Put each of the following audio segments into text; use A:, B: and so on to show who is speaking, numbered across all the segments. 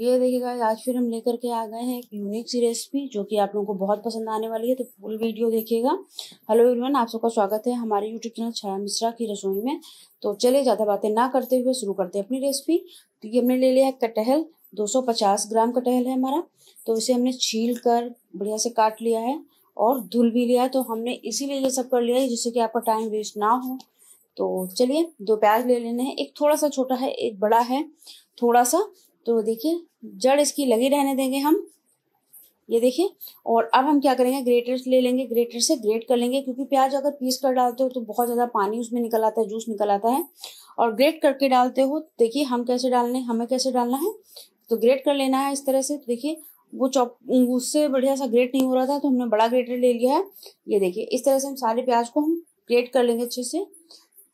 A: ये देखिएगा आज फिर हम लेकर के आ गए हैं एक यूनिक सी रेसिपी जो कि आप लोगों को बहुत पसंद आने वाली है तो फुल वीडियो देखिएगा हेलो एवरीवन आप सबका स्वागत है हमारे यूट्यूब चैनल छाया मिश्रा की रसोई में तो चलिए ज़्यादा बातें ना करते हुए शुरू करते हैं अपनी रेसिपी तो ये हमने ले लिया है कटहल दो ग्राम कटहल है हमारा तो इसे हमने छील कर बढ़िया से काट लिया है और धुल भी लिया है तो हमने इसीलिए ये सब कर लिया है जिससे कि आपका टाइम वेस्ट ना हो तो चलिए दो प्याज ले लेने हैं एक थोड़ा सा छोटा है एक बड़ा है थोड़ा सा तो देखिए जड़ इसकी लगी रहने देंगे हम ये देखिए और अब हम क्या करेंगे ग्रेटर ले लेंगे ग्रेटर से ग्रेट कर लेंगे क्योंकि प्याज अगर पीस कर डालते हो तो बहुत ज़्यादा पानी उसमें निकल आता है जूस निकल आता है और ग्रेट करके डालते हो देखिए हम कैसे डालने हमें कैसे डालना है तो ग्रेट कर लेना है इस तरह से तो देखिए वो चॉप उससे बढ़िया सा ग्रेट नहीं हो रहा था तो हमने बड़ा ग्रेटर ले लिया है ये देखिए इस तरह से हम सारे प्याज को हम ग्रेट कर लेंगे अच्छे से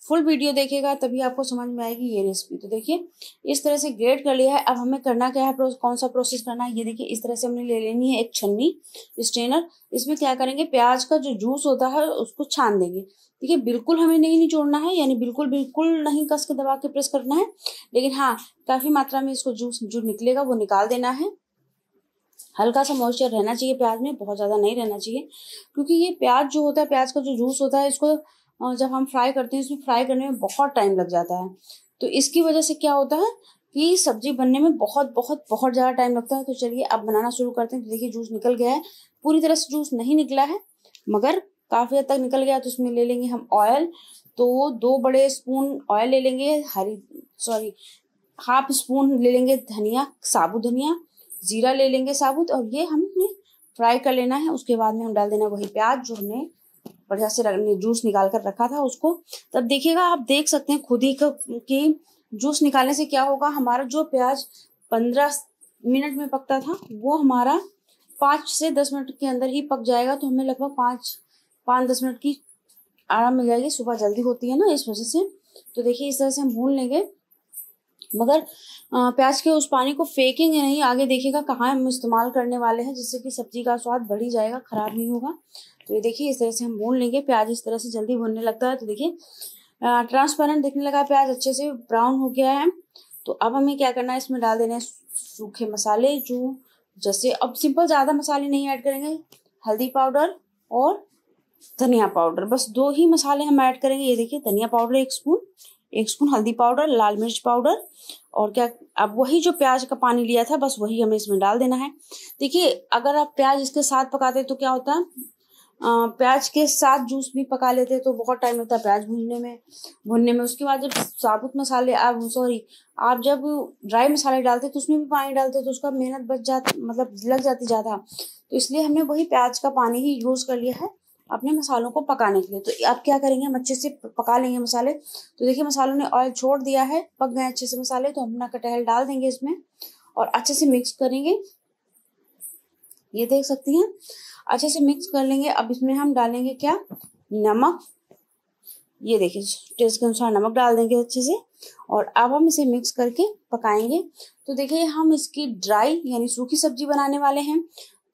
A: फुल वीडियो देखेगा तभी आपको समझ में आएगी ये रेसिपी तो देखिए इस तरह से ग्रेट कर लिया है अब हमें करना क्या है कौन सा प्रोसेस करना है ये देखिए इस तरह से हमने ले लेनी है एक छन्नी स्ट्रेनर इसमें क्या करेंगे प्याज का जो जूस होता है उसको छान देंगे ठीक है बिल्कुल हमें नहीं निचोड़ना है यानी बिल्कुल बिल्कुल नहीं कस के दबा के प्रेस करना है लेकिन हाँ काफ़ी मात्रा में इसको जूस जो निकलेगा वो निकाल देना है हल्का सा मॉइस्चर रहना चाहिए प्याज में बहुत ज़्यादा नहीं रहना चाहिए क्योंकि ये प्याज जो होता है प्याज का जो जूस होता है इसको जब हम फ्राई करते हैं इसमें फ्राई करने में बहुत टाइम लग जाता है तो इसकी वजह से क्या होता है कि सब्जी बनने में बहुत बहुत बहुत ज़्यादा टाइम लगता है तो चलिए अब बनाना शुरू करते हैं तो देखिए जूस निकल गया है पूरी तरह से जूस नहीं निकला है मगर काफ़ी हद तक निकल गया तो उसमें ले लेंगे हम ऑयल तो दो बड़े स्पून ऑयल ले लेंगे हरी सॉरी हाफ स्पून ले लेंगे धनिया साबुत धनिया जीरा ले लेंगे साबुत और ये हमने फ्राई कर लेना है उसके बाद में हम डाल देना वही प्याज जो हमने बढ़िया से जूस निकाल कर रखा था उसको तब देखिएगा आप देख सकते हैं खुद ही कि जूस निकालने से क्या होगा हमारा जो प्याज पंद्रह मिनट में पकता था वो हमारा पाँच से दस मिनट के अंदर ही पक जाएगा तो हमें लगभग पाँच पाँच दस मिनट की आराम मिल जाएगी सुबह जल्दी होती है ना इस वजह से तो देखिए इस तरह से हम भून लेंगे मगर प्याज के उस पानी को फेंकेंगे नहीं आगे देखिएगा कहाँ हम इस्तेमाल करने वाले हैं जिससे कि सब्जी का स्वाद बढ़ ही जाएगा खराब नहीं होगा तो ये देखिए इस तरह से हम भून लेंगे प्याज इस तरह से जल्दी भूनने लगता है तो देखिए ट्रांसपेरेंट दिखने लगा प्याज अच्छे से ब्राउन हो गया है तो अब हमें क्या करना है इसमें डाल देने सूखे मसाले जो जैसे अब सिंपल ज़्यादा मसाले नहीं ऐड करेंगे हल्दी पाउडर और धनिया पाउडर बस दो ही मसाले हम ऐड करेंगे ये देखिए धनिया पाउडर एक स्पून एक स्पून हल्दी पाउडर लाल मिर्च पाउडर और क्या अब वही जो प्याज का पानी लिया था बस वही हमें इसमें डाल देना है देखिए अगर आप प्याज इसके साथ पकाते तो क्या होता है प्याज के साथ जूस भी पका लेते तो बहुत टाइम लगता है प्याज भूनने में भूनने में उसके बाद जब साबुत मसाले आप सॉरी आप जब ड्राई मसाले डालते तो उसमें भी पानी डालते तो उसका मेहनत बच जाती मतलब लग जाती ज़्यादा तो इसलिए हमने वही प्याज का पानी ही यूज़ कर लिया है अपने मसालों को पकाने के लिए तो आप क्या करेंगे हम अच्छे से पका लेंगे मसाले तो देखिए मसालों ने ऑयल छोड़ दिया है पक गए अच्छे से मसाले तो हम अपना कटहल डाल देंगे इसमें और अच्छे से मिक्स करेंगे ये देख सकती हैं अच्छे से मिक्स कर लेंगे अब इसमें हम डालेंगे क्या नमक ये देखिए टेस्ट के अनुसार नमक डाल देंगे अच्छे से और अब हम इसे मिक्स करके पकाएंगे तो देखिए हम इसकी ड्राई यानी सूखी सब्जी बनाने वाले हैं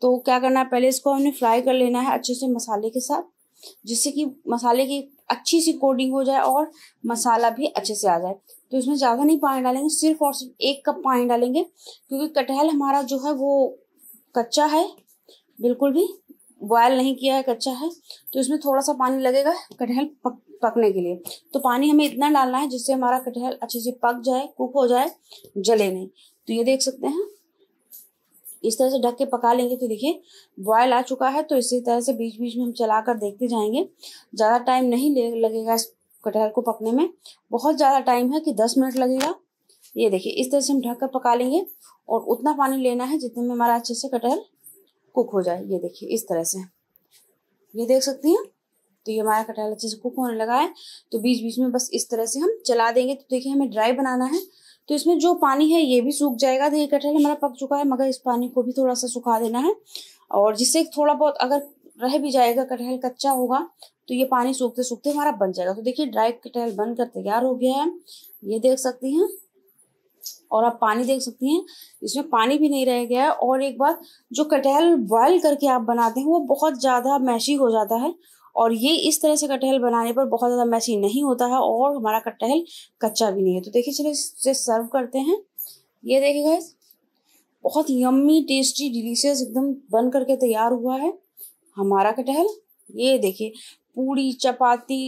A: तो क्या करना है पहले इसको हमने फ्राई कर लेना है अच्छे से मसाले के साथ जिससे कि मसाले की अच्छी सी कोडिंग हो जाए और मसाला भी अच्छे से आ जाए तो इसमें ज़्यादा नहीं पानी डालेंगे सिर्फ और सिर्फ एक कप पानी डालेंगे क्योंकि कटहल हमारा जो है वो कच्चा है बिल्कुल भी बॉयल नहीं किया है कच्चा है तो इसमें थोड़ा सा पानी लगेगा कटहल पक पकने के लिए तो पानी हमें इतना डालना है जिससे हमारा कटहल अच्छे से पक जाए कुक हो जाए जले नहीं तो ये देख सकते हैं इस तरह से ढक के पका लेंगे तो देखिए बॉयल आ चुका है तो इसी तरह से बीच बीच में हम चला कर देखते जाएंगे ज़्यादा टाइम नहीं लगेगा इस कटहल को पकने में बहुत ज़्यादा टाइम है कि दस मिनट लगेगा ये देखिए इस तरह से हम ढक कर पका लेंगे और उतना पानी लेना है जितने में हमारा अच्छे से कटहल कुक हो जाए ये देखिए इस तरह से ये देख सकती हैं तो ये हमारा कटहल अच्छे से कुक होने लगा है तो बीच बीच में बस इस तरह से हम चला देंगे तो देखिए हमें ड्राई बनाना है तो इसमें जो पानी है ये भी सूख जाएगा तो ये कटहल हमारा पक चुका है मगर इस पानी को भी थोड़ा सा सुखा देना है और जिससे थोड़ा बहुत अगर रह भी जाएगा कटहल कच्चा होगा तो ये पानी सूखते सूखते हमारा बन जाएगा तो देखिए ड्राई कटहल बनकर तैयार हो गया है ये देख सकती हैं और आप पानी देख सकती हैं इसमें पानी भी नहीं रह गया है और एक बात जो कटहल बॉयल करके आप बनाते हैं वो बहुत ज़्यादा मैशी हो जाता है और ये इस तरह से कटहल बनाने पर बहुत ज़्यादा मैसी नहीं होता है और हमारा कटहल कच्चा भी नहीं है तो देखिए चलिए इसे सर्व करते हैं ये देखिए बहुत यम्मी टेस्टी डिलीशियस एकदम बन करके तैयार हुआ है हमारा कटहल ये देखिए पूड़ी चपाती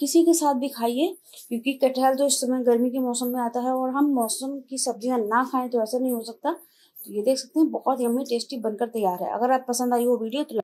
A: किसी के साथ भी खाइए क्योंकि कटहल तो इस समय गर्मी के मौसम में आता है और हम मौसम की सब्जियां ना खाएं तो ऐसा नहीं हो सकता तो ये देख सकते हैं बहुत यम्मी टेस्टी बनकर तैयार है अगर आप पसंद आई हो वीडियो तो